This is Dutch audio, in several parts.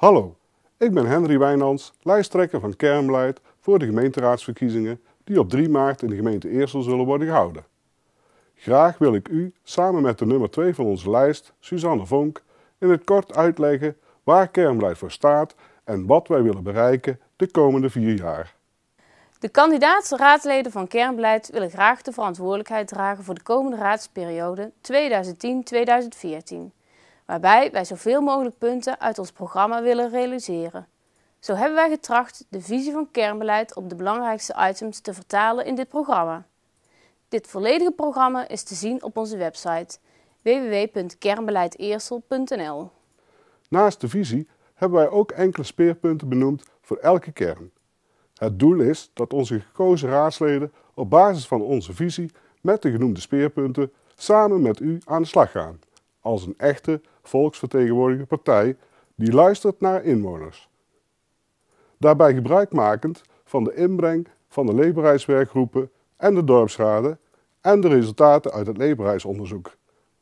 Hallo, ik ben Henry Wijnands, lijsttrekker van Kernbeleid voor de gemeenteraadsverkiezingen die op 3 maart in de gemeente Eersel zullen worden gehouden. Graag wil ik u samen met de nummer 2 van onze lijst, Suzanne Vonk, in het kort uitleggen waar Kernbeleid voor staat en wat wij willen bereiken de komende vier jaar. De kandidaatse raadsleden van Kernbeleid willen graag de verantwoordelijkheid dragen voor de komende raadsperiode 2010-2014 waarbij wij zoveel mogelijk punten uit ons programma willen realiseren. Zo hebben wij getracht de visie van kernbeleid op de belangrijkste items te vertalen in dit programma. Dit volledige programma is te zien op onze website www.kernbeleideersel.nl. Naast de visie hebben wij ook enkele speerpunten benoemd voor elke kern. Het doel is dat onze gekozen raadsleden op basis van onze visie met de genoemde speerpunten samen met u aan de slag gaan, als een echte volksvertegenwoordigende partij die luistert naar inwoners. Daarbij gebruikmakend van de inbreng van de leefbaarheidswerkgroepen en de dorpsraden en de resultaten uit het leefbaarheidsonderzoek,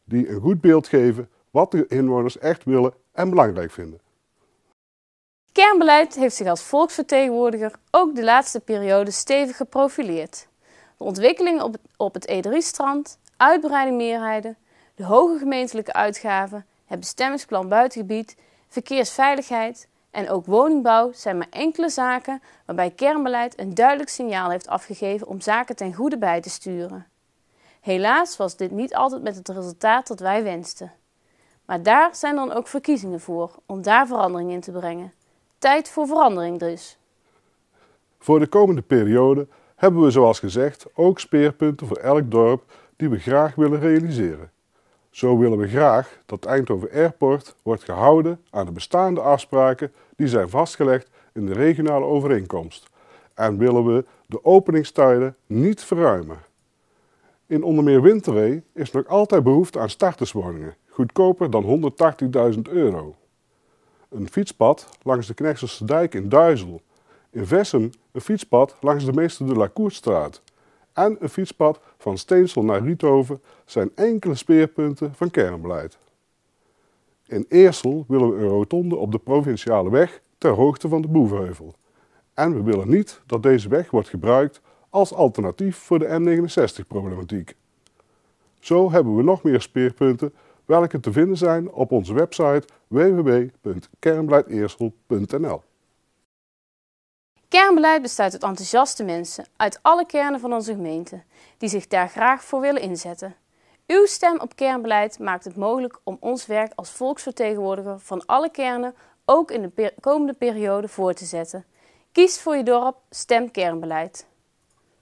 die een goed beeld geven wat de inwoners echt willen en belangrijk vinden. Kernbeleid heeft zich als volksvertegenwoordiger ook de laatste periode stevig geprofileerd. De ontwikkeling op het E3-strand, e uitbreiding meerheden, de hoge gemeentelijke uitgaven het bestemmingsplan buitengebied, verkeersveiligheid en ook woningbouw zijn maar enkele zaken waarbij kernbeleid een duidelijk signaal heeft afgegeven om zaken ten goede bij te sturen. Helaas was dit niet altijd met het resultaat dat wij wensten. Maar daar zijn dan ook verkiezingen voor om daar verandering in te brengen. Tijd voor verandering dus. Voor de komende periode hebben we zoals gezegd ook speerpunten voor elk dorp die we graag willen realiseren. Zo willen we graag dat Eindhoven Airport wordt gehouden aan de bestaande afspraken die zijn vastgelegd in de regionale overeenkomst en willen we de openingstijden niet verruimen. In onder meer Winterwee is nog altijd behoefte aan starterswoningen, goedkoper dan 180.000 euro. Een fietspad langs de Knechtselse dijk in Duizel. In Vessen een fietspad langs de meester de La Courtstraat en een fietspad van Steensel naar Riethoven zijn enkele speerpunten van kernbeleid. In Eersel willen we een rotonde op de provinciale weg ter hoogte van de Boevenheuvel. En we willen niet dat deze weg wordt gebruikt als alternatief voor de M69-problematiek. Zo hebben we nog meer speerpunten welke te vinden zijn op onze website www.kernbleideersel.nl. Kernbeleid bestaat uit enthousiaste mensen uit alle kernen van onze gemeente die zich daar graag voor willen inzetten. Uw stem op kernbeleid maakt het mogelijk om ons werk als volksvertegenwoordiger van alle kernen ook in de komende periode voor te zetten. Kies voor je dorp, stem kernbeleid.